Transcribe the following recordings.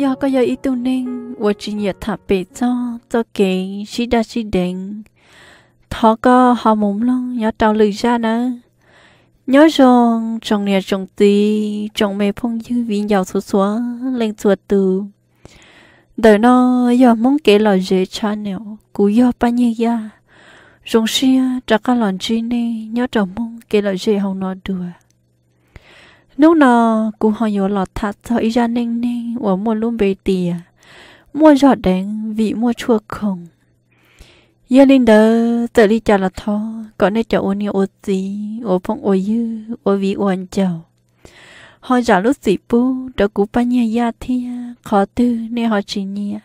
giờ có giờ ít tu nên và chỉ nhớ thả bể cho cho kỹ chỉ đa chỉ định thọ có họ mồm luôn nhớ tàu lười ra nữa nhớ rằng trong nhà trong tí trong mẹ phong như viên giàu số số lên chuột từ đời nó giờ muốn kể là dễ cha nèo cú giờ ba nhiêu ra, rong xia trả cả lần chi nè nhớ trong muốn kể là dễ hồng nó được nếu nó cú họ nhớ lọt thật cho ý ra nên nên và mua luôn bề tìa mua giọt đánh vị mua chua không giờ linh đỡ tự đi chả là thọ có nên chả ôn nhiều ô gì ô phong ô dư ô vị ô anh chào họ giả lúc gì bu đỡ cú ba nhà gia thi à, khó tư nên họ chỉ nhẹ à.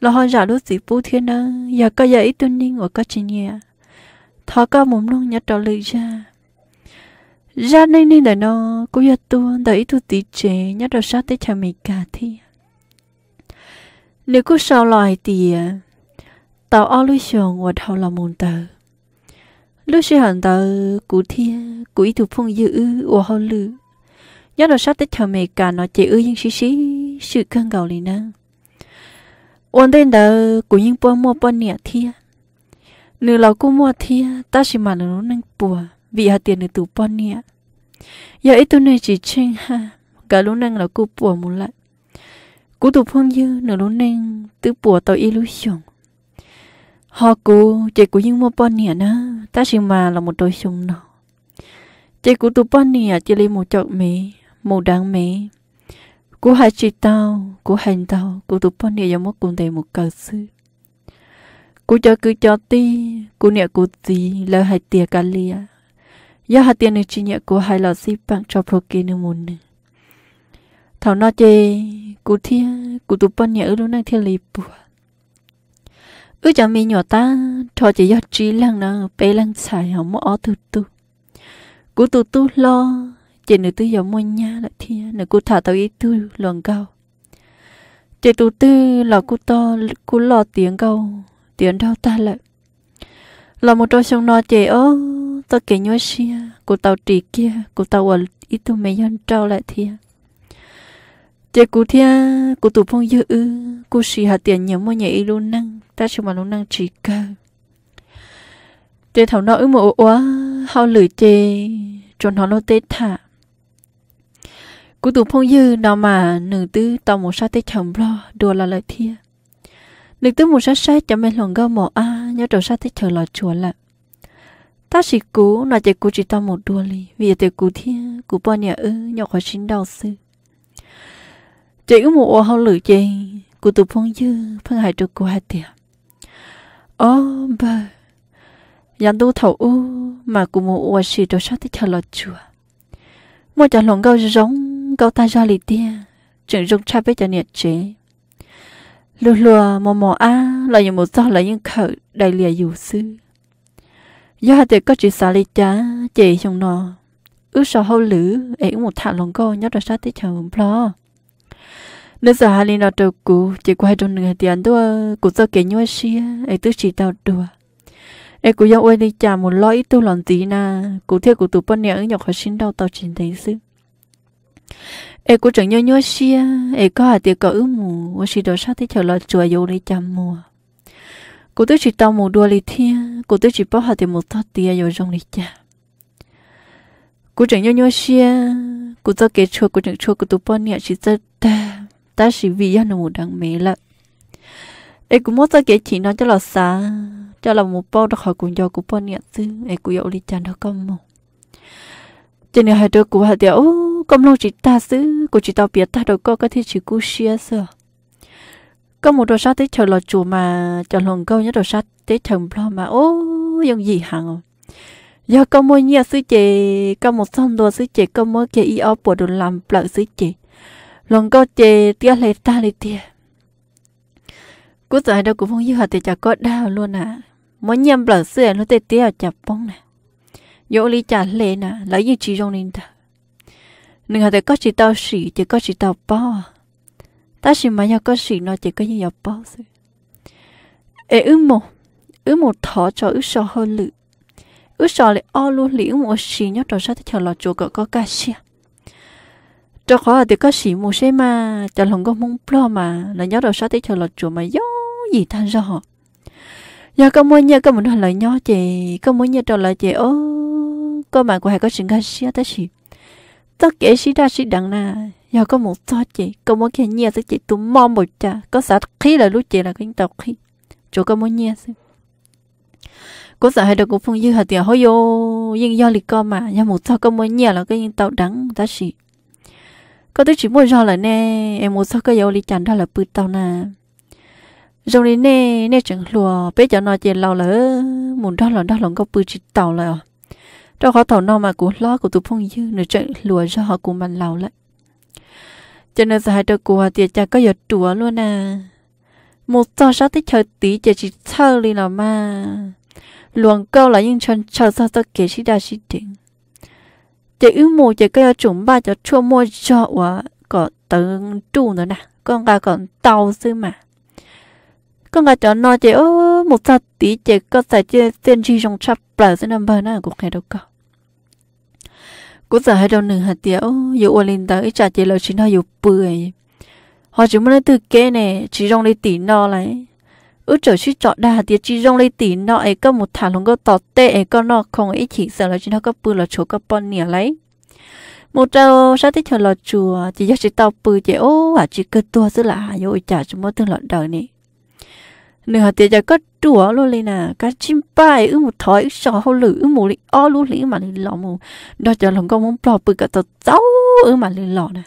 là họ giả lúc gì bu thiên ơ giờ có giờ ít tuân ninh của à. có chỉ nhẹ thọ có muốn luôn nhớ trò lự ra ra nên nên đời nó cô giờ tu đời ít tu tí chế nhớ đầu sát tới chào mì cả thi nếu cô sau lại thì tàu ao lưu sườn và thầu là môn tờ lưu sườn hẳn tờ cụ thiên cụ ít tu phong dữ và hậu lư nhớ đầu sát tới chào mì cả nó chỉ ư những xí xí sự cơn cầu liền năng hoàn đến đó cụ những bữa mua bữa nhẹ thiên nếu lão cô mua thiên ta chỉ mà nó nâng bùa vì hạt tiền được tụ bọn nè giờ ít tôi này chỉ chênh ha cả lũ năng là cô bùa một lại cú tụ phong dư nửa lũ năng tứ bùa tàu illusion họ cô chạy của những mua bọn nè nè ta chỉ mà là một đôi sùng nọ chạy của tụ bọn nè chỉ lấy một chọc mì một đáng mì cú hai chị tao cú hành tao cú tụ bọn nè giống một cùng đầy một cờ sư cú cho cứ cho ti cú nè cú gì lỡ hai tia cả lia giờ hạt tiền chỉ nhẹ của hai lọ xí bằng cho pro kia nữa muốn nữa thảo nó chê cụ thiên cụ tụ bận nhẹ luôn năng thiên lì bùa ư chẳng mi nhỏ ta thọ chỉ giờ trí lăng nó bé lăng xài hỏng mỏ ó từ từ cụ tụ tu lo chị nữ tư giống mua nha lại thiên nữ cụ thả tao ý tư luồng cao chị tụ tư là cụ to cụ lọ tiếng câu tiếng đau ta lại là một trò sông nó chị ơ tôi kể nhau xia cụ tàu trì kia cụ tàu ở ít tu mấy nhân trao lại thia chế cụ thia cụ tụ phong dư ư cụ xì hạt tiền nhiều mua nhảy luôn năng ta chỉ mà luôn năng trì cơ chế thảo nói ư mộ quá hao lử chế chọn họ nó tê thả cụ tụ phong dư nào mà nửa tư tàu một sa tê chồng lo đùa là lại thia nửa tư một sa sai chẳng mấy lòng gao mỏ a nhớ trầu sa tê chờ lò chùa lại ta chỉ cố là chỉ cố chỉ ta một đùa li vì chỉ cố thiên cố bao nhà ư nhỏ khỏi chín đau sư chỉ có một ô hao lử chê cú tụ phong dư phân hại được cú hai tiền ô bà dàn đu thầu u mà cố một ô xì đồ sát thì thờ lọt chùa mua trả lòng gâu giống gâu ta ra lì tia chuyện rung cha bé cho nhiệt chế lùa lùa mò mò a là những một do là những khẩu đại lìa dù sư giờ tiệc có chuyện xả lý chả chị chồng nó ước sợ hậu lử ấy một thằng lòng co nhớ ra sát tới chồng lo nếu giờ hai linh nó trâu cũ chỉ quay trong nửa tiền tôi cũng do kể nhau xia ấy tức chỉ tao đùa ấy cũng do quay đi chả một lõi tu lòng tí na cụ theo cụ tụ bọn nhỡ nhọc khỏi sinh đau tao chỉ thấy sự ấy cũng chẳng nhau nhau xia ấy có tiệc có cỡ mù và chỉ đồ sát tới chồng lo chùa vô lấy chăm mùa cô tôi chỉ tao một đua lì thiên cô tôi chỉ bảo họ thì một thoát tia rồi rong lì cha cô chẳng nhau nhau xia cô tôi kể cho cô chẳng cho cô tôi bao nhiêu chỉ cho ta ta chỉ vì do nó một đằng mẹ là ê cô mất tôi kể chỉ nó cho là xa cho là một bao đó khỏi cùng nhau cô bao nhiêu chứ ê cô dậu lì cha nó có một cho nên hai đứa cô hai đứa công lâu chỉ ta xứ cô chỉ tao biết ta đâu có cái thứ chỉ cô xia sao có một đồ sát tế chờ lọt chùa mà chờ lòng câu nhớ đồ sát tế chồng lo mà ô dùng gì hàng không giờ có mua nhà sư chị có một xong đồ sư chị có mua kia y áo bộ đồ làm lợi sư chị lòng câu chị tia lệ ta lệ tia cú giải đâu cũng không như hạt thì chả có đau luôn à mỗi nhầm lợi sư nó à, tê tia chả bông nè dỗ lý trả lệ nè lấy như chị trong nên ta nhưng hạt thì có chỉ tao xỉ chỉ có chỉ tao bao ta chỉ mà có sĩ nó chỉ có như nhập bao giờ? ế ư mồ ư mồ thọ cho ư sò hơn lự ư sò lại o lu lĩ ư mồ sĩ nhớ trò sát thì chờ lò chùa có có ca xia cho khó thì có sĩ mù xe mà cho lòng có mông plo mà là nhớ trò sát thì chờ lò chùa mà gió gì than ra họ giờ có muốn nhớ có muốn hỏi lời nhớ chị có muốn nhớ trò lời chị ô có mà của hai có chuyện ca xia ta chỉ tất cả sĩ đa sĩ đằng na, giờ có một số chị có một cái nhia tất chị tụ mò một cha có sợ khi là lúc chị là cái tàu khi chỗ có một nhia sẽ có sợ hay được cũng phong dư hạt tiền hôi vô nhưng do lý con mà nhà một số có một nhia là cái tàu đắng ta sĩ có tới chỉ một do là nè em một số cái dầu lý chẳng ra là bự tàu nè rồi nè nè chẳng lùa bé cho nói chuyện lâu lỡ muốn đó là đó là có bự chỉ tao là cho họ thầu nó mà của lo của tụi phong dư nữa chạy lùa cho họ của mình lâu lại cho nên hai đứa của tiệt cha có giật chùa luôn à một cho sao thích chơi tí chỉ chỉ chơi đi nào mà luồng câu là những chân chơi sao tao kể chỉ đa chỉ định chỉ ưu mù chỉ cái chúng ba cho chua mua cho và có từng trụ nữa nè con gà còn tàu sư mà con gà cho nó chỉ ô một sao tí chỉ có thể chơi tiên chi trong chắp lại sẽ nằm bờ nè cũng hay đâu có cú giờ hai đầu nửa hạt tiếu dù ôn lên tới trả chỉ lời chính họ dù bưởi họ chỉ muốn từ kê nè chỉ rong lấy tỉ no lại ước trở chỉ chọn đa hạt tiếu chỉ rong lấy tỉ no ấy có một thả lông có tọt tê ấy có no không ấy chỉ sợ là chính họ có bưởi là chỗ có bon nỉa lấy một trâu sát tích cho lò chùa chỉ do chỉ tao bưởi chỉ ô à chỉ cơ tua giữ là hà, dù trả chúng muốn tương lợn đời này nếu họ tiệt cho có chùa luôn lên nè cá chim bay ư một thỏi sò hâu lử ư một lì o luôn lì mà lì lò mù đó cho lòng con muốn bỏ bự cả tàu tàu ư mà lì lò nè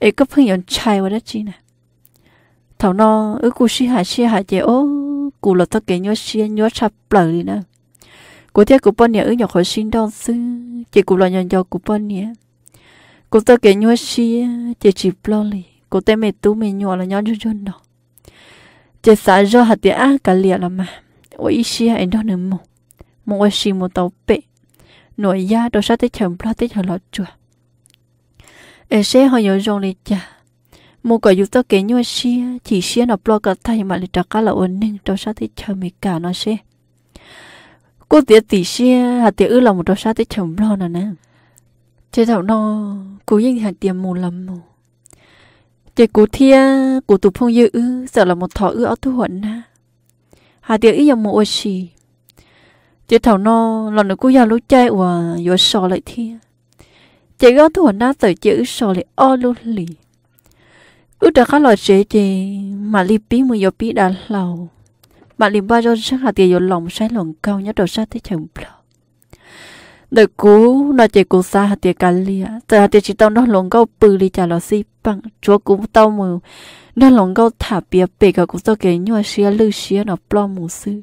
ấy có phương nhận chai vào đó chi nè thảo nó ư cú xí hà xí hà chế ô cú lọt tất kể nhớ xí nhớ chập lở đi nè cú thế cú bọn nhà ư nhỏ khỏi xin đau sư chế cú lọ nhận cho cú bọn nhà cú tất kể nhớ xí chế chỉ lo lì cú tên mẹ tú mẹ nhỏ là nhớ cho cho đó chế xã e do hạt tiền ăn cả liệt là mà ôi ý xí hay đó nữa mù mù ôi xí mù tàu bệ nội gia đồ sát tới chồng lo tới chồng lo chùa ở xe họ nhớ rong đi cha mù có dù tao kể nhau xí chỉ xí nó lo cả thay mà lịch trả cả là ổn định đồ sát tới chồng mì cả nó xe cô tía tỷ xí hạt tiền ư là một đồ sát tới chồng lo nè nè chế thảo nó cố nhiên hạt tiền mù lắm mù chị cụ thia cụ tụ phong dư sợ là một thọ ư áo thu huẩn na hà tiệc ý dòng một xì chị thảo no lần nữa cô già lúc chơi và vừa sò lại thia chị áo thu huẩn na sợ chữ sò lại o luôn lì ư đã khá là chế chị mà li pí mà vừa pí đã lâu mà li ba cho sát hà tiệc vừa lòng sai lòng cao nhất đầu sát thế chẳng bao đời cũ nó chỉ cũ xa hạt tiệt cả lia giờ hạt tiệt chỉ tao nó lồng gấu bự đi trả lo xí bằng chúa cũng tao mù nó lồng gấu thả bia bể cả cũng tao kể nhua xía lư xía nó plo mù sư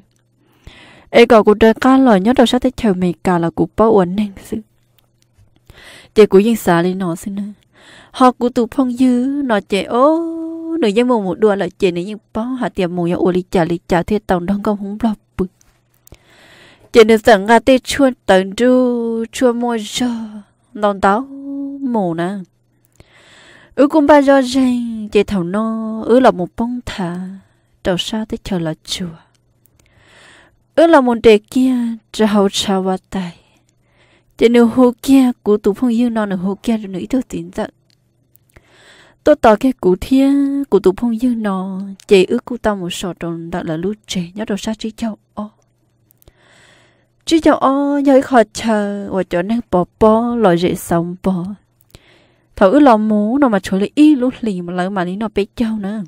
ấy cả cũng đời cá lòi nhớ đầu sát tới chèo mày cả là cũng bao uẩn neng sư chỉ cũng yên xả lên nó xin nữa họ cũng tụ phong dư nó chỉ ô nửa giây mù một đùa lại chỉ nửa giây bao hạt tiệt mù nhau uẩn đi trả đi trả thiệt tao đang gấu không lo chỉ nên tận ngã tê chuôn tận du chuôn môi cho non táo mù nè ứ cũng ba do rằng chị thảo nó ứ là một bông thả đầu sao tới chờ là chùa ứ là một đề kia trở hậu trà và tài chỉ nên hồ kia của tụ phong yêu non nữ hồ kia rồi nữ ít đầu tín tận tôi tỏ cái cụ thiên của tụ phong yêu non chỉ ứ cụ ta một sọ tròn đã là lúc trẻ nhớ đầu sao trí châu chứ cháu ô nhớ khó chờ và cho nên bỏ bỏ lo dễ sống bỏ thở ư lo mú nó mà chuẩn lấy y lúc lì mà lỡ mà lý nó bé châu nữa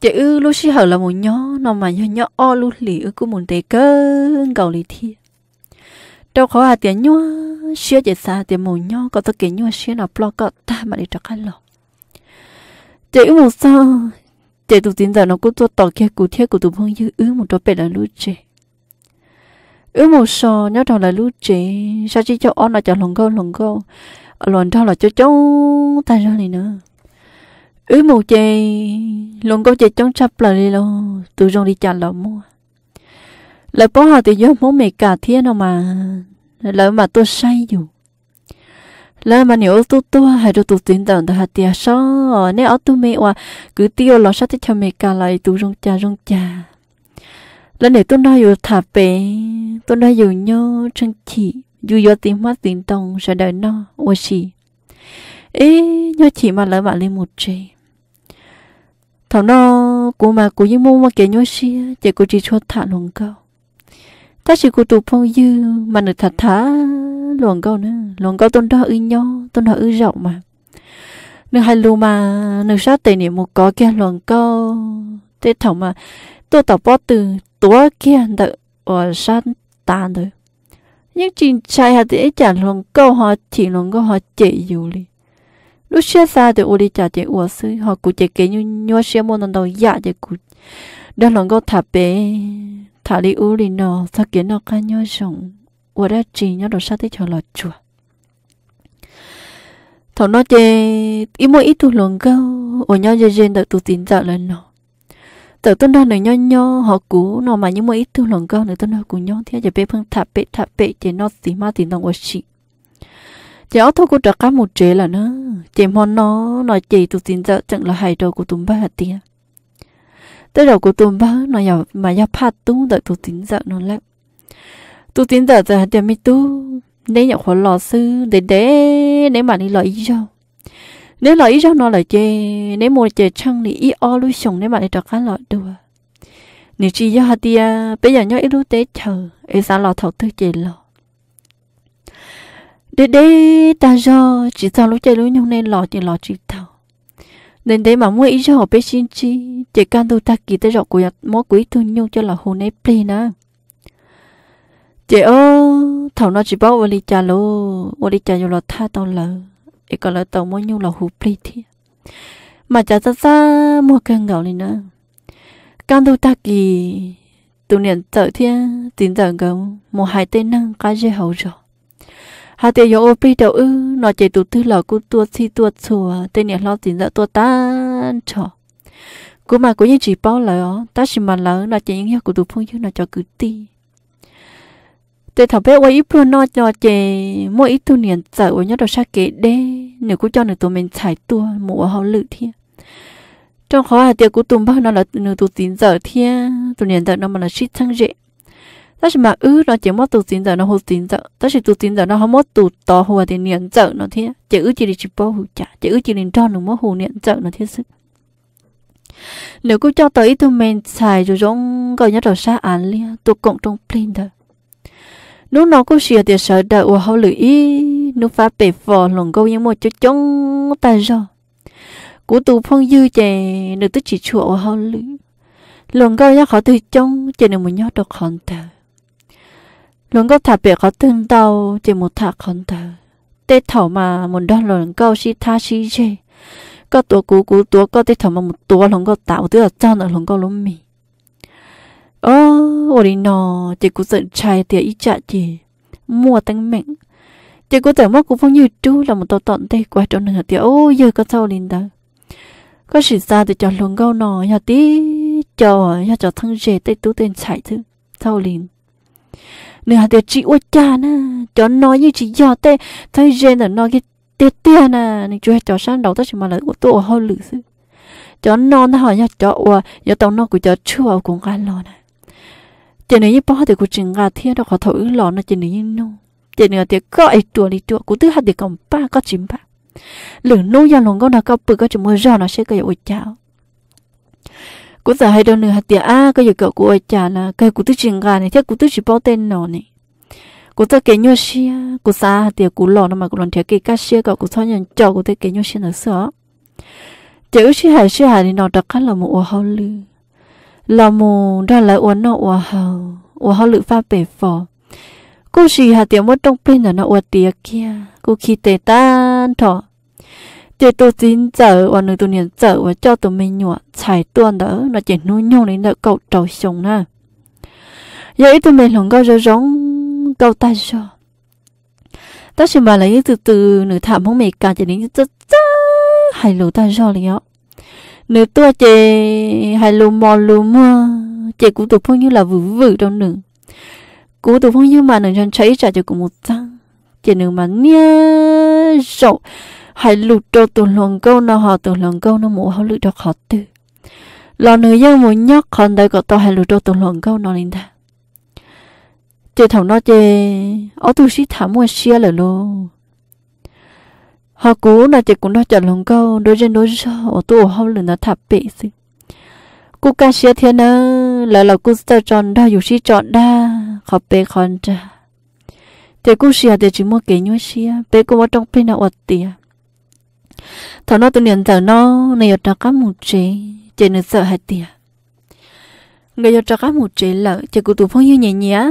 chị ư lúc xí hở là một nhó nó mà nhớ nhó o lúc lì ư cũng muốn tê cơ cầu lý thiệt đâu có à tiền nhó xía chị xa tiền mù nhó có tất kiến nhó xía nó blog cọt ta mà đi cho cái lọ chị ư một sao chị tụi tin giờ nó cũng cho tỏ kia cụ thiết của tụi phong như ư một chỗ bể là lúc chị ước một sò nhớ trò là lú chế sao chỉ cho on là cho lồng câu lồng câu lồng trao là cho cháu ta ra này nữa ước một chế lồng câu chế chống chắp là đi lo tụi rong đi chặt lò mua lại bó họ thì do muốn mẹ cả thiên nào mà lại mà tôi say dù lại mà nếu tôi tôi hay tôi tôi tin tưởng tôi hạt tiền sao nếu tôi mẹ hoa cứ tiêu lo sao thì cho mẹ cả lại tụi rong cha rong cha lần này tôi nói dù thả bé tôi nói dù nhau chân chỉ dù do tiếng mắt tiếng tông sẽ đợi nó ô chị, ê nhau chỉ mà lỡ bạn lên một chế thằng nó cô mà cô như mua mà kể nhau xia chỉ cô chỉ cho thả luồng câu ta chỉ cô tụ phong dư mà được thả thả luồng câu nữa luồng câu tôi đó ư nhau tôi nói ư rộng mà nửa hai lù mà nửa sát tiền niệm một có kia luồng câu thế thằng mà tôi tập bó từ tố kia đợi ở sân ta rồi nhưng chính trai hạt thì chẳng lòng câu họ chỉ lòng câu họ chỉ dù li lúc xe xa thì đi trả chỉ ua sư họ cụ chỉ kể như nhua xe môn nằm đầu dạ chỉ cụ đó lòng câu thả bé thả li đi nó sao kiến nó cá nhua sống ua đã chỉ nhua đồ sao thì cho lọt chùa thằng nó chơi ít mỗi ít tu lòng câu ở nhau chơi chơi đợi tu tin dạo lên nọ tự tôi nói nho nho họ cũ nó mà những mà ít thương lòng con nữa tôi nói cũng nhon thế giờ bé phân thạp bé thạp bé chỉ nó gì mà tiền đồng quá chị chỉ ở thôi cô trả cá một chế là nó chỉ mòn nó nói chỉ tụi tiền giờ chẳng là hai đầu của tụi ba tiền tới đầu của tụi ba nó giờ mà giờ phát tu đợi tụi tiền giờ nó lắm tụi tiền giờ giờ tiền mi tu nếu nhỏ khó lò sư để để nếu mà đi lợi cho nếu là ý rằng nó là chê nếu mua chê chăng thì ý o lui sùng nếu mà để trọc cá lọt đùa nếu chỉ do hạt tia bây giờ nhớ ý lúc tế chờ ý sao lọt thọc tư chê lọ để để ta do chỉ sao lúc chê lúc nhung nên lọ chỉ lọ chỉ thầu nên thế mà mua ý cho họ biết xin chi chỉ can tu ta kỳ tới rọ của mỗi quý thu nhung cho là hồ nấy plei nữa chị ô thầu nó chỉ bảo ô li cha lô ô li cha vô lọ tha tao lờ อีก็เลยตัวมันยุ่งเราหูปลีที่มาจากจะจะมัวเกินเงาเลยนะการดูตากีตัวเนี่ยเจอที่จริงจังกันมัวหายเต้นนั่งก็จะ好着หาเตียวโอปลีเดียวเออนอเจตุตื้อเหล่ากูตัวซีตัวชัวเต้นเนี่ยเราจริงจังตัวตานชอกูมากูยังจีบเป้าเลยอ๋อแต่ชิมันแล้วนอเจยังอยากกูดูพงยืนนอจอกูตี tôi thảo bé quay ít luôn nó cho chị mỗi ít tu niệm sợ với nhau đó sát kế đê nếu cũng cho nửa tụi mình chạy tua mùa hậu lự thi trong khó hà tiệc của tụm bao nó là nửa tụi tín giờ thi tụi niệm giờ nó mà là shit thăng dễ tất chỉ mà ư nó chỉ mất tụi tín giờ nó hụt tín giờ tất chỉ tụi tín giờ nó không mất tụi to hồ thì niệm giờ nó thiên chỉ ư chỉ để chỉ bao hụt trả chỉ ư chỉ nên cho nửa mất hồ niệm giờ nó thiên sức nếu cứ cho tới ít tụi mình xài rồi giống gọi nhớ đầu sát án liền tụi cộng trong plinder nó nó cũng xìa thì sợ đợi và hậu lưỡi nó phá bể vò lòng câu như một chút chống ta rồi của tù phong dư chè được tức chỉ chùa và hậu lưỡi lòng câu nhắc họ từ chống chè được một nhót được khẩn thở lòng câu thả bể khó tương tàu chè một thả khẩn thở tê thảo mà một đó lòng câu si tha si chè có tổ cú cú tổ có tê thảo mà một tổ lòng câu tạo tức là cho nó lòng câu lúng mình ơ ồ đi nò chị cũng giận trai thì ít chạ chị mua tăng mệnh chị cũng tưởng mất cũng phong như chú là một tàu tọn tê quá trong nửa thì ô giờ có sao lên ta? có sự ra thì cho luôn gâu nò nhà tí cho nhà cho thân rể tay tú tên chạy thứ sao lên nửa thì chị ô cha nè cho nói như chị giờ tê thấy rể là nói cái tê tê nè nên chú hay cho sáng đầu tất cả mà là của tôi hơi lử chứ cho nó nó hỏi nhà cho ô nhà tao nó của cho chưa cũng gan lo nè chỉ nếu như bỏ thì cũng chừng ngà thiên đâu có thổi lọ nó chỉ nếu như nô chỉ nếu thì có ai chùa đi chùa cũng thứ hai thì còn ba có chín ba lượng nô gia lòng con nào có bự có chỉ mua ra nó sẽ cái ôi chào cũng giờ hai đâu nữa thì à cái giờ cậu của ôi chào là cái cũng thứ chừng ngà này thế cũng thứ chỉ bỏ tên nó này cũng tôi kể nhau xia cũng xa thì cũng lò nó mà cũng lần thế cái cá xia cậu cũng thôi nhận cho cũng thế kể nhau xia nữa sợ chỉ ở xia hải xia hải thì nó đặc là một ô hao lư lò mù ra lại uốn nọ uà hầu uà hầu lự pha bể phò cô chỉ hà tiếng mất trong bên là nọ uà tía kia cô khi tề tan thọ tề tôi tin giờ uà nữ tôi niệm giờ uà cho tôi mình nhọ chạy tuôn đỡ nó chỉ nuôi nhung đến nợ cậu trầu sống na vậy tôi mình lòng cao giống cậu ta cho ta chỉ mà lấy từ từ nửa thảm không mệt cả chỉ đến rất rất hay lù ta cho liền nếu tôi chị hay lù mò lù mưa chị cũng tụt phong như là vử vử trong nữa cú tụt phong như mà nửa chân cháy trả cho cũng một tăng chị nửa mà nhớ rộng hay lù cho tụt lòng câu nó họ tụt lòng câu nó mũ họ lù cho họ từ lò nửa dân mũ nhóc còn đây có to hay lù cho tụt lòng câu nó lên ta chị thằng nó chị ở tụi sĩ thảm mua xe là luôn họ cú là chỉ cũng đã chọn lòng câu đối trên đối cho ở tù hậu là nó thập bị gì cú ca xe thiên ơ là là cú ta chọn đa dù si chọn đa họ bê con trả, thì cú xe thì chỉ mua cái nhua xe bê cú vào trong bên nào ọt tiề thằng nó tụi niệm thằng nó này ở trong các một chế chế nó sợ hạt tiề người ở trong các một chế là chỉ cú tụ phong như nhẹ nhẹ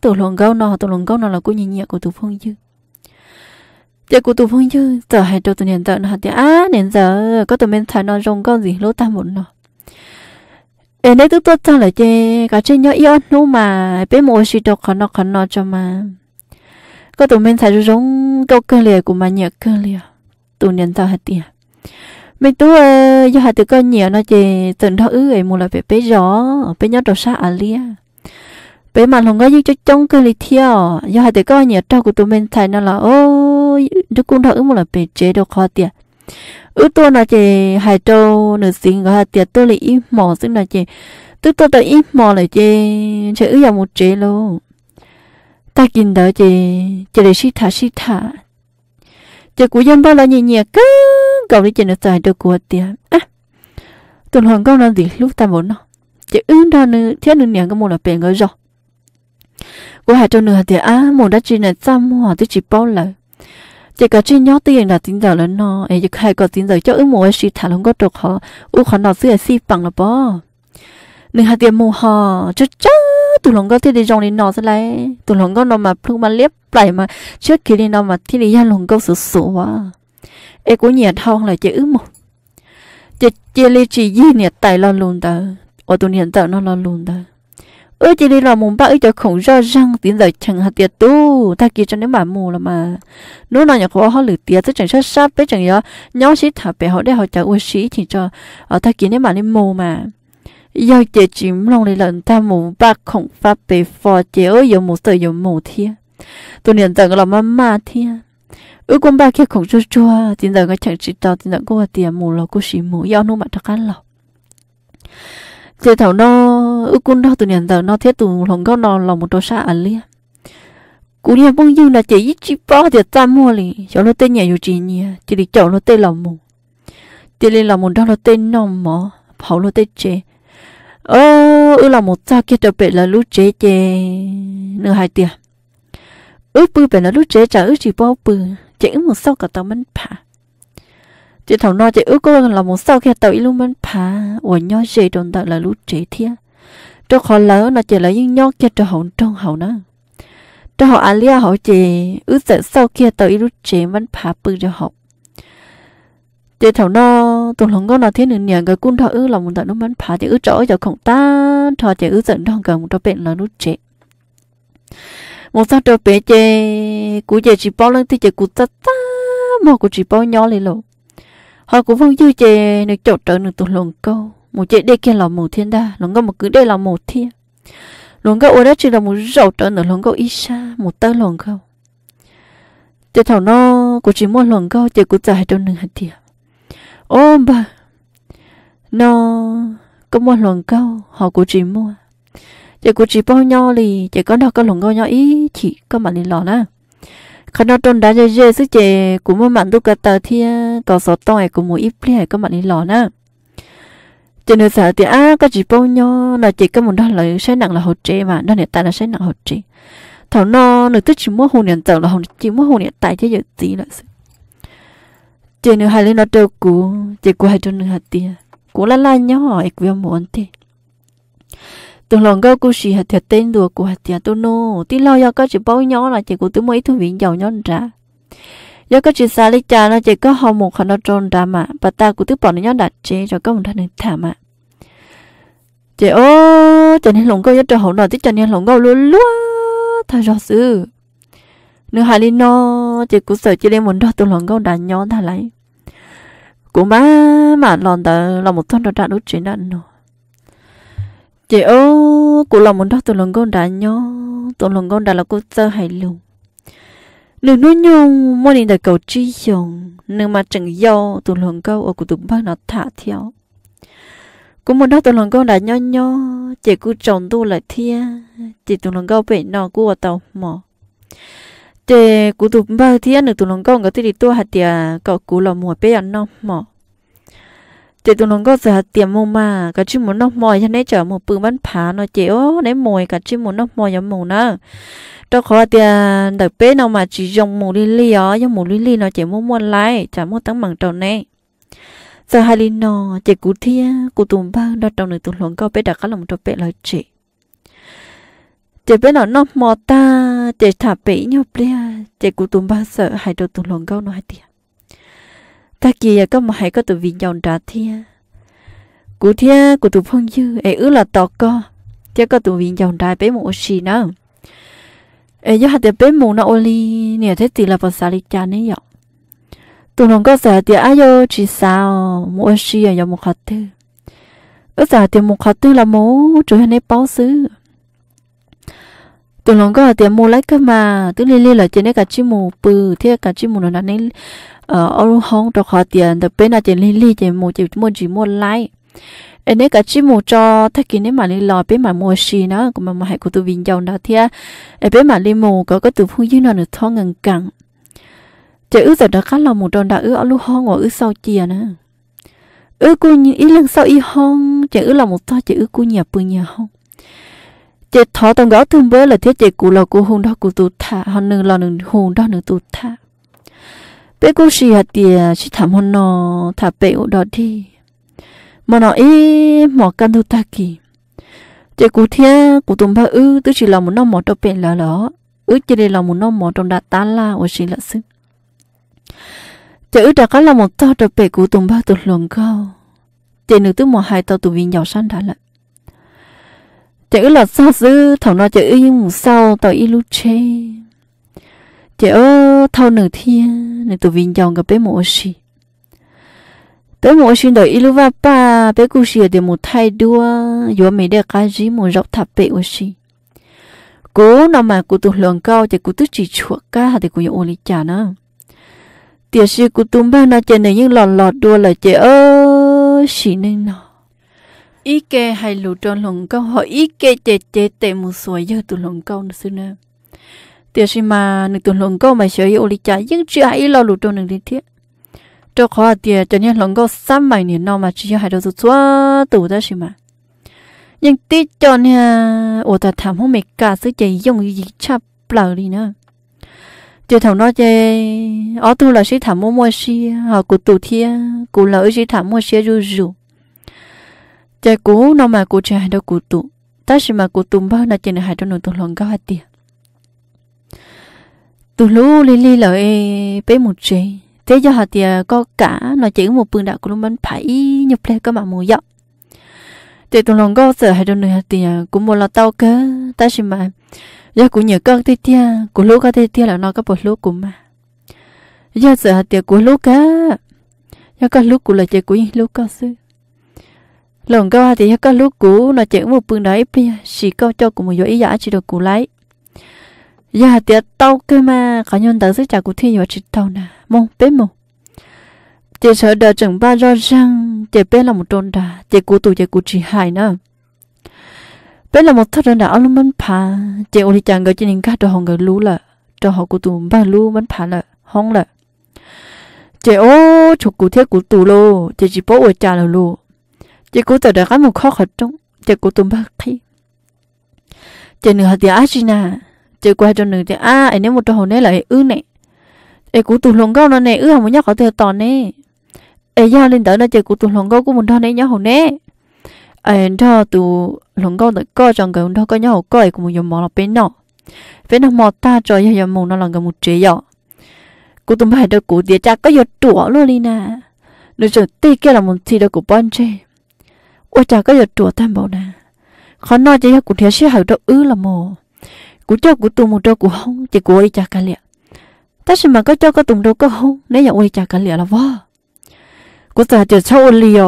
tụ lòng câu nó tụ lòng câu nó là cú nhẹ nhẹ của tụ phong như giờ cụ tụ phong chứ giờ hai đầu tụ niệm giờ nó hạt tiền á niệm giờ có tụi mình thả nó rong con gì lỗ ta muốn nó em đấy tôi tốt cho lại chê cả chê nhớ yêu nu mà bé mồ xì đọc khó nó khó nó cho mà có tụi mình thả rong câu cơ lìa của mà nhớ cơ lìa tụ nhận giờ hạt tiền mình tú ơi ờ, do hạt tụ con nhiều nó chê từng đó ứ ấy mù là về bé gió, bé nhớ đồ xa à lia bé mà lòng có như cho trong cơ lì theo do hạt tụ con nhiều trâu của tụi mình thả nó là ô tôi đứa cũng đâu ứng một là bề chế đâu khó tiền ước tôi là chị hải châu nữ sinh gọi tiền tôi là ít mò xin là chị tức tôi tự ít mò là chị chị ước dòng một chế luôn ta kinh đó chị chị để xí thả xí thả chị cũng dân bao là nhẹ nhẹ cứ cầu đi chị nó xài được của tiền à tuần hoàn câu nó gì lúc ta muốn nó chị ước đó nữ thiết nữ nhẹ có một là bề ngỡ rồi của hải châu nữ thì á một đã chỉ là xăm hòa tôi chỉ bao lời chỉ có chuyện nhỏ tiền là tin giờ lớn nó ấy chỉ khai có tin giờ cho ước mùa sĩ thả lòng có trục họ u khó nó xưa xì bằng là bó nên hai tiền mua họ cho chứ tụ lòng có tiền để trong đi nó sẽ lấy tụ lòng có nó mà phương mà liếp lại mà trước khi đi nó mà thiên đi gian lòng có sự sổ quá ấy cũng nhiệt thong là chỉ ước mù chỉ chỉ lý chỉ gì nhiệt tài lo luôn ta, ở tụ nhiệt tờ nó lo luôn ta ơ chỉ đi làm mùng ba ấy cho khổng ra răng tiếng giờ chẳng hạt tiệt tu ta kia cho nếu mà mù là mà lúc nào nhà của họ lử tiệt tức chẳng sát sát với chẳng nhớ nhớ sĩ thả bè họ để họ trả uy sĩ thì cho ở ờ, ta kia nếu mà nên mù mà do chị chỉ lòng này lần ta mùng ba khổng pháp bề phò chỉ ơi giờ mù tới giờ mù thia tôi niệm tận là mama thia ước con ba kia khổng chua chua tiếng giờ cái chẳng chỉ tao tiếng đời cô tiền mù là cô sĩ mù do nó mà thật ăn lòng thế thảo nó ư quân đó tụi nhận tờ nó thiết tụi lòng gót nó lòng một đồ xa ở lia cú nhà bông dư là chỉ ít chỉ bao thì ta mua lì cho nó tên nhà yêu chỉ nhà chỉ để cho nó tên lòng mù chỉ lên lòng mù đó nó tên nòng mỏ pháo nó tên chê ơ ư là một ta kia đặc biệt là lũ chế chê nửa hai tiền ư bự bể là lũ chế chả ư chỉ bao bự chỉ một sau cả tao mình phá chị thằng nó chị ước cô là một sau khi tàu luôn bên phá và nhau dễ đồn tạo là lúc trẻ thia cho họ lỡ là chỉ là những nhau kia cho hậu trong hậu nữa cho họ alia họ chị ước sợ sau khi tàu lúc trẻ vẫn phá bự cho họ chị thằng nó tụi lòng con nó thế nữa nhỉ cái cung thọ ước là một tận nó vẫn phá chị ước chỗ cho không ta cho chị ước giận trong cả một bệnh là lúc trẻ một sao cho bé chơi, cú chị chỉ bao lần thì chị cú ta ta một cú chỉ bao nhau lên rồi họ cũng vong dư chè được chỗ trở được tụt lồng câu một chế đây kia là một thiên đa lồng câu một cứ đây là một thiên lồng câu ở đó chỉ là một rậu trở được lồng câu ít xa một tơ lồng câu chế thảo nó cũng chỉ mua lồng câu chế cũng giải trong đường hạt thiệp ôm bà nó có mua lồng câu họ cũng chỉ mua chế cũng chỉ bao nhau thì chế có đâu có lồng câu nhau ý chỉ có mà lên lò na khán nó tôn đá dễ dễ sức chè cũng mà mặn tu cả tờ thì tờ sọ to này cũng một ít ple hay có mặn đi lò nữa trên đời sợ thì á có chỉ bao nhau là chỉ có một đó là sẽ nặng là hột chè mà đó này tại là sẽ nặng hột chè thảo no nó tức chỉ mua hồn điện tàu là hồn chỉ mua hồn điện tại chứ giờ tí là trên đời hai lên nó trâu cú chỉ cú hai trâu nửa hạt tiền cũng là la nhỏ hỏi việc muốn thì tôi lòng gấu cô sĩ hạt thiệt tên đùa của hạt thiệt tôi nô tí lo do có chỉ bao nhỏ là chỉ của tôi mới thu viện giàu nhon ra. do có chỉ xa lý cha là chỉ có hậu một khả nó trôn ra mà bà ta của tôi bỏ nó nhon đặt chế cho có một thằng thả mà chị ô cho nên lòng gấu nhất cho hậu nọ tí cho nên lòng gấu luôn luôn thôi rõ sư. nửa hai linh nô chỉ cũng sợ chỉ lên muốn đó tôi lòng gấu đã nhon thả lấy của má mà lòn ta là một thân đó đã đốt chế đạn rồi chị ô cụ lòng muốn đó tụi lòng con đã nhó tụi lòng con đã là cô tơ hay lùng lùng nuôi nhung mỗi nên đời cầu chi dùng nhưng mà chẳng do tụi lòng câu ở cụ tụi bác nó thả theo cũng muốn đó tụi lòng con đã nhó nhó chị cụ chồng tôi lại thia chị tụi lòng câu bị nó của tàu mỏ chị cụ tụi bác thia nữa tụi lòng con có thể đi tua hạt tiệt cậu cụ lòng mùa bé ăn nó mỏ chị tụi nó có giờ tiệm mua mà cả chứ muốn nó mồi cho nên chở một bự bán phá nó chị ô nếu mồi cả chứ muốn nó mồi giống mù nữa đó khó tiền đợt bé nào mà chỉ dùng mù li li ó dùng mù li li nó chỉ mua mua lại tăng bằng trầu này giờ hai li nó chị cú thia cú tụm ba đó trầu này tụm lồng có bé đặt cả lòng trầu bé lời chị chị bé nó nó mò ta chị thả bé nhau bé chị cú tụm ba sợ hai trầu tụm lồng câu nó hai ta kia có mà hãy có tụi vị dòng trả thia cụ thia của tụi phong dư ấy ứ là tọt co chứ có tụi vị dòng trả bé một xì nữa ấy do hạt bé một nó oli nè thế thì là phần xà lịch cha nấy dọc, tụi nó có sợ thì ai yo chỉ sao một xì là một hạt tư ứ sợ thì một hạt tư là mố chủ hình ấy báo xứ tụi nó có tiền mua lấy cơ mà tức liên liên là trên đấy cả chim mù bự thế cả chim mù nó đã nên ở ờ, ông hong cho khó tiền được bên là tiền li li tiền một triệu một chỉ một lại, em ấy cả chỉ một cho thay kỷ nếu mà li lo bên mà mua xì nó cũng mà mà hãy của tôi vinh dòng đó thia em bên mà li mù có cái từ phương dưới nó được thọ ngần cẳng chỉ ước giờ đã khá là một đòn đã ước ở lu hong ngồi ước sau chia nữa ước cô như ý lần sau y hong chỉ ước là một to chỉ ước cô nhà bưng nhà hong chỉ thọ tông gõ thương bớ là thiết chỉ cụ lò cụ hùng đó cụ tụt thả hòn nương lò nương hùng đó nương tụt thả bé cô xì hạt tìa chỉ thảm hôn nó thả bé ụ đọt đi mà nó ế mỏ căn thu ta kì chị cú thia cú tùng ba ư tứ chỉ là một năm mỏ trong bẹn là lỏ ư chỉ đây là một năm mỏ trong đạt tán la ở xì là sư chị ư đã có là một tao trong bẹn cú tùng ba tụt luồng cao chị nữ tứ mỏ hai tao tụi viên giàu san đã lại chị ư là sao sư thằng nó chị ư nhưng sau tao y lúc chê chỉ ơ thâu nửa thiên nửa tụ viên chồng gặp bé mộ xì bé mộ xì đợi ilu va pa bé cụ xì để một thay đua do mình đứa cái gì một rọc thập bé ô xì cố nào mà cố tụ lượng cao thì cố tụ chỉ chuột cá thì nhớ nhổ lý chả nữa tiểu sư cố tụm ba nó chơi này những lọt lọt đua là chơi ơ xì nên nó ý kê hay lù tròn lồng cao họ ý kê chơi chơi tệ một suối giờ tụ lồng cao nữa xưa nữa tiêu gì mà nửa tuần lồng câu mà sửa yêu lịch trả nhưng chưa hay lo lụt trong nửa đi thiết cho khó tiền cho nên lồng câu sắm mày nửa nào mà chỉ hay đâu tụt xóa tủ đó gì mà nhưng tí cho nè ô ta thảm không mệt cả sự chạy dùng gì chắp lờ đi nữa chứ thằng nó chơi ở tu là sĩ thảm mua mua sĩ họ cụ tụ thia cụ lỡ sĩ thảm mua sĩ rú rú chơi cũ nó mà cụ chơi hay đâu cụ tụ ta chỉ mà cụ tụ bao là chơi này hay đâu nửa tuần lồng câu hay tiền tụ lú li li lợi bé một chế thế cho họ thì à, có cả nó chỉ một bưng đạo của lúc bánh phải nhập lên có bạn mùi dọc thế tụi lòng có sợ hay đâu nữa thì à, cũng một là tao cơ ta xin mà giờ cũng nhớ con tê tia của lúc có tê tia là nó có một lúc cũng mà giờ sợ thì của lúc cơ giờ có lúc của là chơi của lúc có sư lòng có thì có lúc của nó chỉ một bưng đạo bây chỉ có cho của một ý giả chỉ được của lấy giờ dạ, tiệt tao cơ mà có nhân tớ sẽ trả cụ thi vào chỉ tao nè mông bé mong chị sợ đợi chuẩn ba rõ ràng chị bé là một trôn đà chị cụ tụ chị cụ chị hại nữa bé là một thất đơn đã ăn mắm phá chị ôi chàng người chị nhìn cá cho họ người lú là cho họ cụ tụ ba lú mắm phá là hong là chị ô chụp cụ thiết cụ tụ lô chị chỉ bố ôi cha là lô chị cụ tụ đã có một khó khăn trong chị cụ tụ ba khi chị nửa thì ai nè chơi qua cho nữ thì à anh nếu một trò này là ấy ư này ấy cú tụt lồng gấu nó nè ư không muốn nhắc họ thể tòn nè ấy giao lên tới nó chơi cú tụt lồng gấu của mình thôi này nhớ hồn nè anh cho tụ lồng gấu tới coi trong cái đó có nhớ hồn coi cũng muốn dùng mỏ là bên nọ bên nó mỏ ta cho giờ giờ mù nó là cái một chế giờ cú tụm phải được cú địa chắc có giờ tủa luôn đi nè nữ chủ tì kia là một thi được cú bắn chê ôi chả có giờ tủa tam bảo nè khó nói chỉ cú thiếu sĩ hậu đó ư là mồ cú cho cú một cho cú hông chỉ cú đi chả cả liệt ta xem mà có cho có tung đâu có hông nếu nhà ôi chả cả liệt là vợ cú ta chỉ cho ôn liệt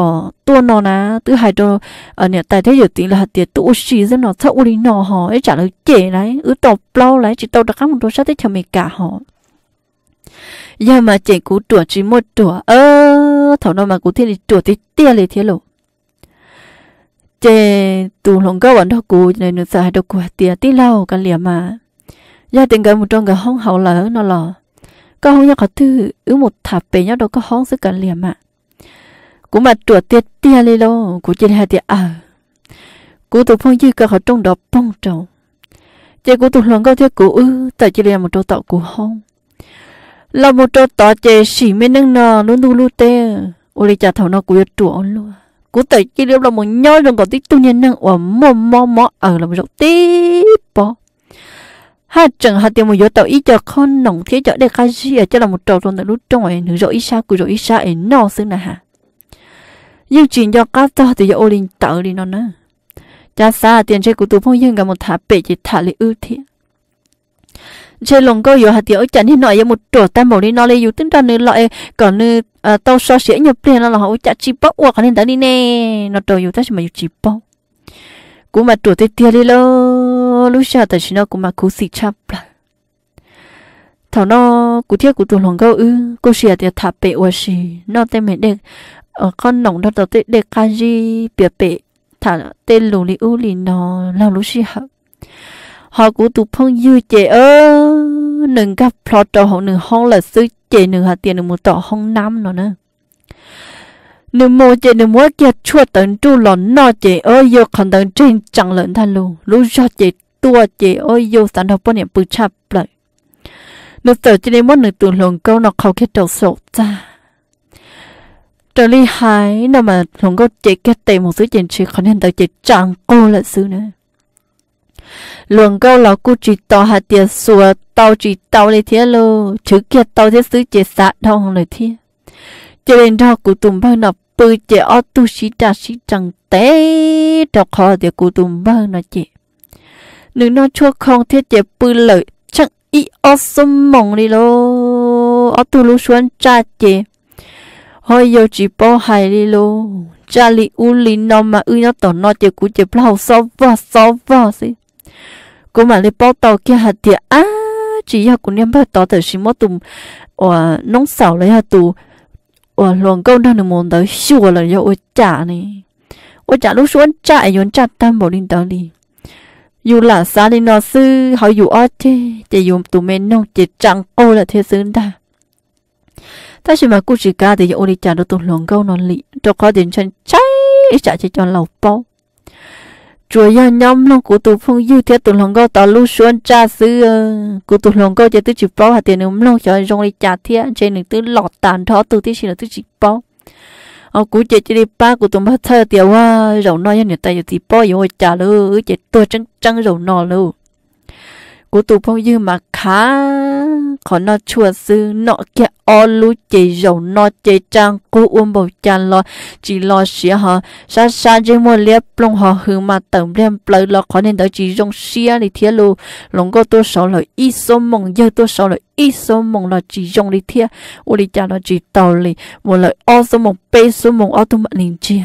tua nó nà thứ hai cho ở nhà tại thế giờ tiền là tiền tu sĩ dân nó cho ôn nó họ ấy trả lời chế này ứ tàu plau lại chỉ tàu đặc một đôi sát thế cho mình cả họ giờ mà chỉ cú tuổi chỉ một tuổi ơ thảo nào mà cú thiên đi tuổi thì tia liền thế lộ chế tù lòng cơ bọn đó cụ này nó sợ đâu cụ tiệt tí lâu cả liền mà gia tình cái một trong cái hông hậu lỡ nó lò cái hông nhau có thứ ứ một thạp bể nhau đâu có hông sức cả liền mà cú mà chuột tiệt tiệt đi lô cú chỉ hai tiệt à cú tụ phong dư cơ họ trong đó bông trầu chế cú tụ lòng cơ thiết cụ ư tại chỉ liền một trâu tạo cụ hông là một trâu tạo chế xỉ mê nâng nò luôn đu lu tê ô lê chả thầu nó cụ chuột luôn cú tự chỉ điều là một nhoi rừng có tí tu nhân năng và mò mò mò ở ờ, là một rộng tiếp bò ha chẳng hạt tiền một giờ tàu ít cho con nồng thế cho để khai gì ở cho là một trò trong lúc trong ấy nữ rồi ít xa cú rồi ít xa ấy nó xứ nè hả nhưng chuyện do cá to thì cho ô linh tạo đi nó nè cha xa tiền chơi của tụ phong nhân cả một thả bể chỉ thả lấy ưu thiện chơi lồng câu yếu hạt tiểu chẳng hin nói một chỗ tam mổ đi nó lấy yếu tính ra nữa loại còn nữa ờ, tàu so sẻ nhập tiền nó là họ chả chỉ bóc hoặc nên đã đi nè nó trâu yếu ta chỉ mà yếu chỉ bóc cũng mà chỗ tết tiền đi lo lúc sau ta chỉ nó cũng mà cố xì chắp lại thảo nó cụ thiết cụ tụi lồng câu ư cô xìa thì thả bể hoặc xì nó tên mình đẹp ở con nòng nó tao tết đẹp cái bẹp bẹp thả tên lồng đi u lì nó lao lúc xì hợp họ cũng tụ phong dư chế ơ nâng gặp plot cho họ nâng hong là sư chế nâng hạt tiền nâng một tọ hong năm nó nè nâng mô chế nâng mua kia chua tấn tru lọ nọ chế ơ yêu khẩn tấn trên chẳng lợn than lù lũ cho chế tua chế ơ yêu sản học bọn niệm bự chạp lại nâng sở chế nâng mua nâng tụ lồng câu nó khâu kết đầu sổ ra trở ly hái nó mà lồng câu chế kết tệ một số chuyện chỉ khẩn hiện tới chế chẳng cô là sư nữa luồng câu lò cu chỉ tò hạt tiền sùa tàu chỉ tàu này thế lô chứ kia tàu thế xứ chế sát đâu hồng này thế cho nên đó cụ tùng bao nọ bự chế ở tu sĩ trà sĩ chẳng té đó khó thì cụ tùng bao nọ chế nếu nó chua không thế chế bự lợi chẳng ý ở sông mộng đi lô ở tu lú xuân trà chế hơi yêu chỉ bỏ hài đi lô cha li u li nó mà ư nó tỏ nó chế cụ chế bao sao vợ sao vợ gì cô mà lấy bao tàu kia hạt tiệt à chỉ ya cũng nhắm bao tàu tới xin mất tụm và nông sầu lấy hạt tụ và luồng câu đang được muốn tới xua là do ôi trả này ôi trả lúc xuống chạy yến trả tam bộ linh tới đi dù là xa đi nó sư họ dù ở thế chỉ dùng tụi mình nông chỉ chẳng cô là thế xứng ta ta chỉ mà cô chỉ cả thì giờ ôi trả được tụi luồng câu nó lị cho có tiền chân cháy trả cho cho lầu bao chùa ya nhóm long cụ tụ phong yêu thiết tụ long gò tàu lu xuân cha sư cụ tụ long gò chỉ tư chỉ bao hạt tiền nấm long cho rong đi trả thế trên nửa tư lọt tàn thọ tư thế chỉ nửa tư chỉ bao ở ờ, cụ chỉ chỉ đi ba cụ tụ mất thơ tiền qua rồng nói nửa tay chỉ bao rồi trả lu chỉ tôi chân chân rồng nọ luôn của tụ phong dư mà khá khó nó chua sư nọ kia o lu chỉ dầu nọ chỉ trang cô uống bầu cha lo chỉ lo xía họ sa sa chỉ mua liếp plong họ hư mà tẩm đem plơ lo khó nên đó chỉ dùng xía đi thiệt lu lòng có tôi sợ là ít số mong giờ tôi sợ là ít số mong là chỉ dùng đi thiệt u đi cha nó chỉ tàu đi một lời o số mong bê số mong o tôi mà nín chia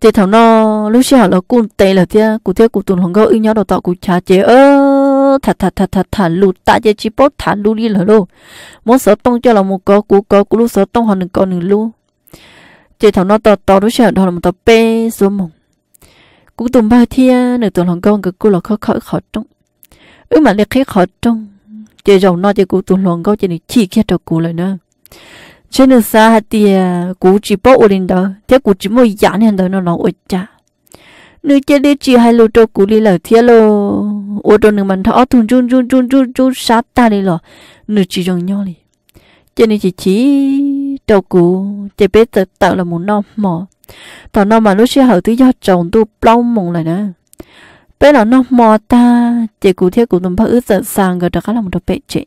thế thằng nó lúc xưa nó cũng tệ là thế cụ thế cụ hoàng nó gọi nhau đầu tọ cụ cha chế ơ thà thà thà thà thà lụt ta chế chỉ bớt thà lụt đi là lô muốn sợ tông cho là một có cụ có cụ lúc sợ tông hoàn đừng có nửa lú thế thằng nó tọ tọ lúc xưa đó là một tọ pe số mộng cụ tụi ba thiên nửa tụi hoàng gọi cái cụ là khó khó khó trong ứ mà liệt khí khó trong chế rồng nó chế cụ tụi hoàng gọi chế này chỉ kia cho cụ lại nữa cho nên sa thì cú chỉ bỏ ở lên đó thế cú chỉ mỗi giá nên đó nó nó ở cha nếu chơi đi chỉ hai lô cho cú đi là thế lô ô tô nếu mình thọ thun chun chun chun chun chun sát ta đi lọ nếu chỉ dùng nhau đi cho nên chỉ chỉ đầu cú chỉ biết tự tạo là muốn nó mò tao nó mà lúc xưa hậu thứ do chồng tu plau mùng lại nữa. Bây là nó mò ta chỉ cú thế cú tụm phải ướt sợ sang rồi đó là một đứa bé chị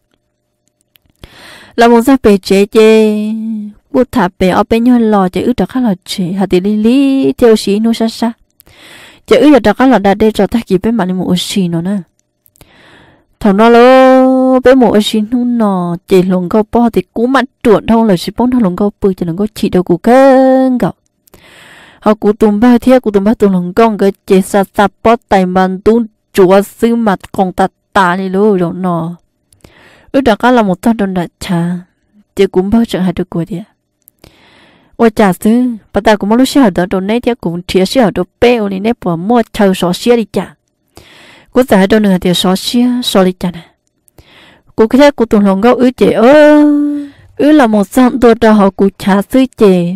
là một gia bể chế chế bút thả bể ở bên nhau lò chế ước đặc khác là chế hạt tiền lý lý theo sĩ nô sa sa chế ước đặc khác là đã để cho ta kịp bên mặt một sĩ nó nè thằng nó lô bên một sĩ nó nọ chế lồng câu bò thì cú mặt chuột thông là chỉ bông thằng lồng câu bự chế lồng câu chỉ đầu cú cơn gạo họ cú tùm ba thiệt cú tùm ba tùm lồng con cái chế sa sa bó tay bàn tùm chúa sư mặt con ta ta đi luôn rồi nọ ước đã có là một trong đồng đại trà chỉ cũng bao trận hai đứa của địa. ô trà sư bà ta cũng lúc xưa đó đồn này thì cũng chia sẻ đồ bê ô này bỏ mua chờ sò xe đi chả cô giải đồn này thì sò xe sò đi chả nè cô kia cô tuần lòng gấu ước chị ơ ước là một sam đồ cho họ cụ trà sư chị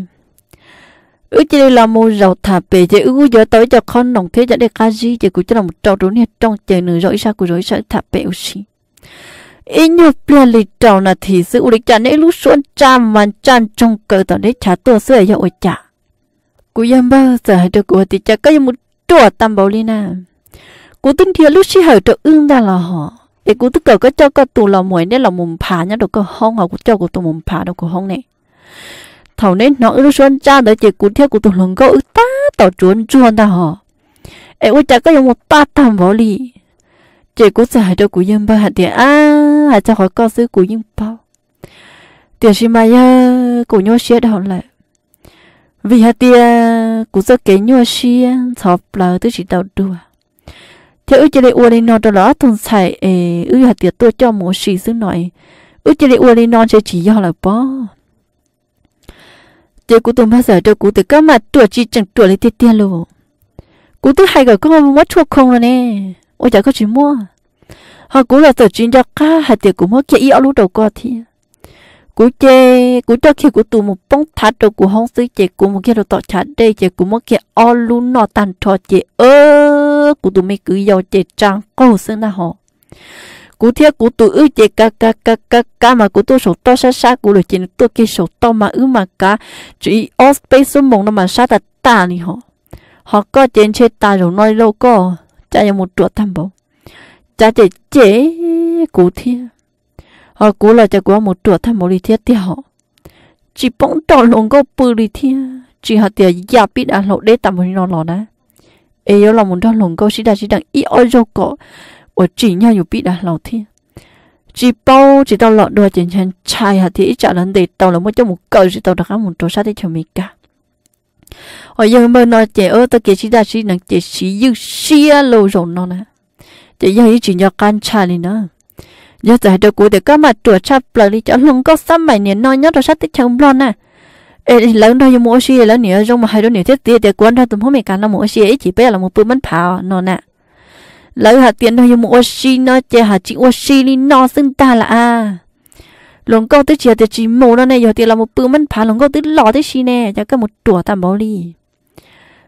ước chỉ là một rau thả bể chỉ ước giờ tới cho con đồng thế cho để cá gì chỉ cũng cho là một trâu đồn này trong trời nửa rỗi sao cũng rỗi sao thả bể aussi inyo plia li tàu na thì sự ulik cha nấy lúc xuân cha man chan trong cờ tàu đấy cha tua sữa yêu cha cú yam bao giờ hãy được của thì cha cái một chỗ tam bảo li na cú tin thiệt lúc xí hở cho ưng ra là họ để cú tức cờ cái cho cái tù là mồi nên là mồm phà nhá được cái hông họ cú cho cú tù mồm phà được cái hông này thảo nên nọ lúc xuân cha đỡ chỉ cú thiệt cú tù lần câu ta tàu chuồn chuồn ra họ ê ôi cha cái một ta tam bảo li chỉ cú sợ hãy cho cú yam bao hạt tiền à à cho họ con sư của những bao tiền gì mà ya của nhau xe đâu lại vì hạt tiền của giờ cái nhau xe thọ là tôi chỉ đầu đùa thế ước chỉ để uống lên nó đó là thằng xài ước hạt tiền tôi cho một xì xứ nội ước chỉ để uống lên nó sẽ chỉ do là bó chơi của tôi bao giờ đâu của từ các mặt tuổi chỉ chẳng tuổi lấy tiền tiền luôn của tôi hay gọi con mất chua không rồi nè ôi chả có chuyện mua họ cũng là sở chuyên gia cá hạt tiền cũng mất kia ý ở lúc đầu qua thì cú chê cú cho khi cú tụ một bóng thắt đầu cú hông sư chê cú một cái đầu tọt chặt đây chê cú mất kia ở lúc nọ tàn trò chê ơ cú tụ mấy cứ giàu chê trang câu xương na họ cú thiết cú tụ ư chê ca ca ca ca ca mà cú tụ sổ to xa xa cú rồi chê tụ cái sổ to mà ư mà cá chỉ ở space số mộng nó mà xa ta ta ni họ họ có chê chê ta rồi nói lâu có chả có một chỗ thăm bông giá chỉ chế cú thiên họ cú là cho quá một tuổi thằng một lý thiết tiêu chỉ bỗng tròn luôn có bự lý thiết chỉ họ tiêu giả biết ăn lộ để tạm một nó lò nè ấy yếu là muốn đó lồng câu chỉ đã chỉ đang ít ôi cho cổ ở chỉ nhau hiểu biết đã lò thiên chỉ bao chỉ tao lọ đôi chân chân chai hạt thì trả lần để tao là một trong một cầu chỉ tao đã khám một chỗ sát để cho mình cả ở giờ mơ nói trẻ ơi tao kể chỉ đã chỉ năng chỉ chỉ dư xia lâu rồi nó nè chỉ do ý chỉ nhọc can cha này nữa nhớ giải được cú để các mặt tuổi cha bờ đi cho lùng có sắm mày nè nói nhớ rồi sát tích chồng blon nè, à. ê lớn đâu mua xì lớn nữa trong mà hai đứa nữa thiết tiệt để quan ra từ hôm mày cả nó mua xì ấy chỉ bây là một bữa mắn phào nọ nè à. lỡ hạt tiền dùng mua xì nó chơi hạt chỉ mua xì đi nó xưng ta là à lùng có tới chiều tới chỉ mù nó này giờ tiền là một bữa mắn phào lùng có tới lọ tới xì nè cho các một tuổi tạm bảo đi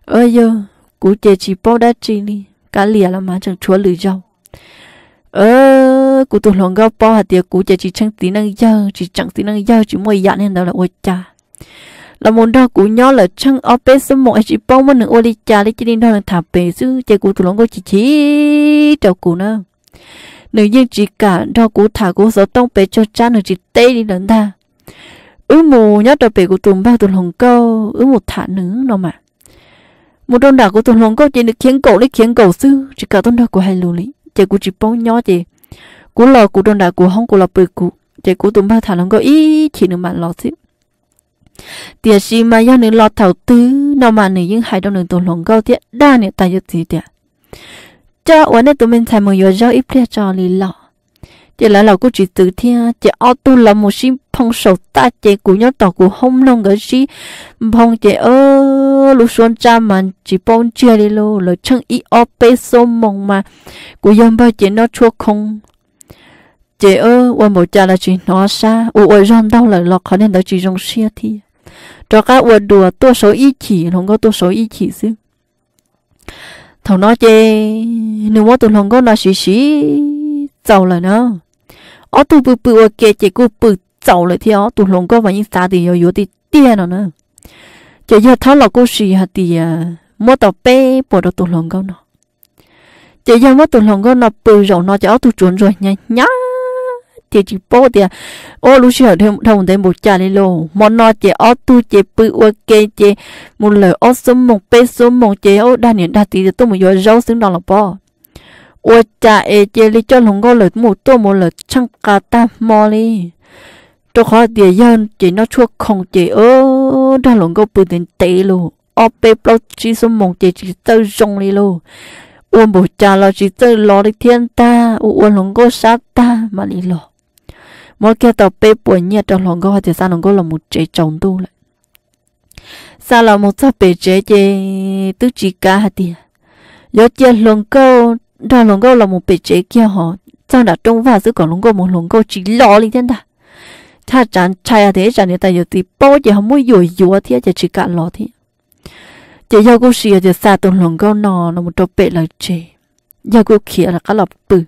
ơi giờ cú chơi chỉ bao đã chỉ đi cả lìa là mà chẳng chúa lười rau ờ cụ tụi lòng gao po hạt tiệc cụ chỉ chẳng tí năng dơ chỉ chẳng tí năng dơ chỉ mỗi dạng nên đó là ôi cha là muốn đó cụ nhó là chẳng ở bên số một chỉ bao mình ôi đi cha đi chỉ đi đó là thả bể chứ chạy cụ tụi lòng gao chỉ chỉ cho cụ nữa nếu như chỉ cả đó cụ thả cụ sợ tông bể cho cha nữa chỉ tê đi lần ta ứ mù nhớ đó bể cụ tụi bao tụi lòng câu ứ một thả nữa nó mà một đòn đảo của tụi lòng gao chỉ được khiến cậu lấy khiến cậu sư chỉ cả tôn đó của hai lùi chị cũng chỉ bông nhỏ chị cú lò cú đông đà cú không cú lò bự cú chị cú tụm ba thằng nó có ý chỉ nữa mà lò chứ Tiếc gì mà do nữa lò thầu tư nó mà nữa những hai đông nữa tụm lòng gâu tiệt đa nữa tại giờ gì tiệt cho วัน này tụi mình thèm một giờ ít plia cho lì lọ chị là là cô chỉ từ thiên chị ao tu là một sinh phong sầu ta chị của nhớ tỏ của không long cái gì phong chị ơ lúc xuân cha mà chỉ phong chia đi lô lời chân ý ao bê số mong mà của dân bao chị nó chua không chị ơ qua một cha là chỉ nó xa ô ô rong đau là lọt khó nên đó chỉ rong xia thì cho các ô đùa tua số ý chỉ không có tua số ý chỉ chứ thằng nó chê nếu mà tụi không có nó xí xí giàu là nó ở tu bự bự ở kia chỉ có bự giàu lại theo tu lòng có và những xã thì yếu yếu thì tiền rồi nè, chỉ giờ thằng lọ cô xì hả thì mất tao bê bỏ đồ tu lồng có nó chỉ giờ mất tu lồng có nó bự rộng nó chỉ ở tu chuẩn rồi nhá nhá chỉ chỉ bố thì ô lũ xưa thì thông thấy một cha đi lô món nó chỉ ở tu chỉ bự ô kê chỉ một lời ô số một bê số một chỉ ở đa niệm đa tí thì tôi mới vô rau xứng đó là bò 我家诶，这里叫龙哥了，木多么了，唱歌大毛哩，都好点样，这那出空这哦，那龙哥不能得咯，哦，被包起是梦这只走中哩咯，我木家了只走老的天大，我龙哥啥大嘛哩咯，我叫到被半夜到龙哥或者啥龙哥了木这中度了，啥了木做被这这都只家的，要接龙哥。đoàn lồng câu là một bể chế kia họ trong đã trông vào giữa còn lồng câu một lồng câu chỉ lo lên thiên ta cha chán chai à thế chán người ta giờ thì bao giờ không muốn dồi dừa thế giờ chỉ cả lo thế giờ giờ cô xì giờ xa tuần lồng câu nọ là một trò bể là chế giờ cô kia là cả lọc bự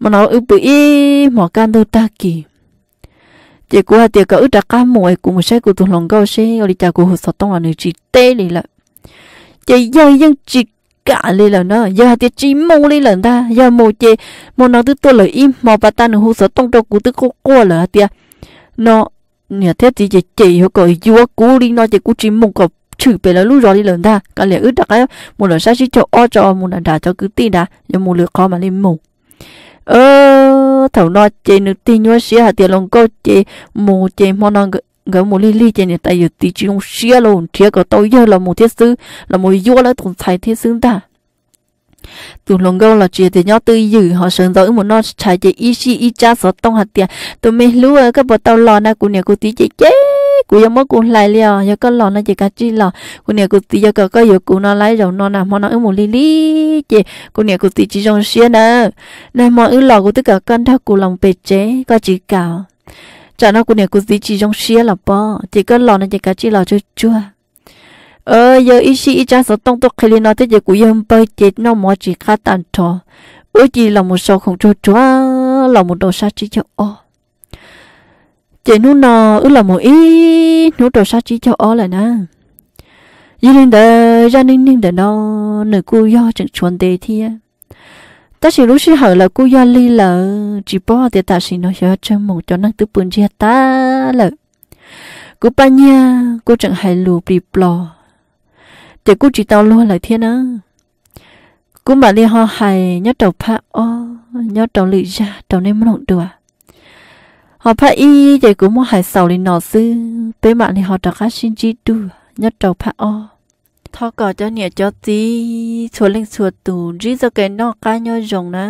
mà nó ư bự ý mỏ can đâu ta kì chỉ qua thì tiệc cỡ đã cá mồi của một xe của tuần lồng câu xe rồi cha của hồ sọt tông là người chỉ tê lì lại chỉ giờ nhưng chỉ cả lên lần đó giờ thì chỉ mong lên lần ta giờ mong chê mong nó thứ tôi lời im mong bà ta nó hú sợ tông trong cú tức cô cô là tia nó nhà thế thì chỉ chỉ họ gọi vua cú đi nó chỉ cú chỉ mong gặp chữ về là lúc rồi đi lần ta cả lẽ ước đặc ấy một lần sáng chỉ cho o cho một lần đã cho cứ tin đã giờ một lượt khó mà lên mong ơ thầu nó chê nước tin nhau xí hạt tiền lòng câu chê mù chê mong nó ngỡ một ly ly trên tại giờ tí chung xia luôn, chia có tôi giờ là một thiết sư là một vua là tổng tài thiết sư ta tụi lòng gâu là chuyện thì nhau tư dữ họ sơn rồi một nó chạy chạy ý chi ý cha sợ tông hạt tiền tụi mình lú ở các bộ tao lò na của nhà của tí chạy chết của giờ mất của lại liò giờ có lò na chỉ cả chi lò của nhà của tí giờ có có giờ của nó lấy rồi nó nằm họ nó ở một ly ly chị của nhà của tí chỉ trong xia nè nên mọi lò của tất cả con thao của lòng bề chế có chỉ cào chả nó cũng nè cũng gì chỉ trong xía là bò chỉ có lò này chỉ cả chỉ lò chua chua ờ giờ ý xí ý cha sợ tông tóc khai lên nó thế giờ cũng yên bơi chết nó mò chỉ khá tàn trò ôi chỉ là một số không chua chua là một đồ sa chỉ cho ô chỉ nu nó ư là một ý nu đồ sa chỉ cho ô là nè giờ nên đợi ra nên nên đợi nó nửa cô do chẳng chuẩn đề thi ta chỉ lúc hở là cô do ly là chỉ bỏ thì ta chỉ nói cho chân mù cho năng tứ bún chia ta là cô ba nha cô chẳng hay lù bị bỏ để cô chỉ tao luôn lại thiên á cô mà đi ho hay nhớ đầu pha o nhớ đầu lì ra đầu nên mất được họ pha y thì cũng muốn hay sầu lên nọ sư bé mạng thì họ đã khá xin chi tu nhớ đầu pha o thọ cỏ cho nhẹ cho tí số linh số tù rí cho cái nó cá nhau rồng nè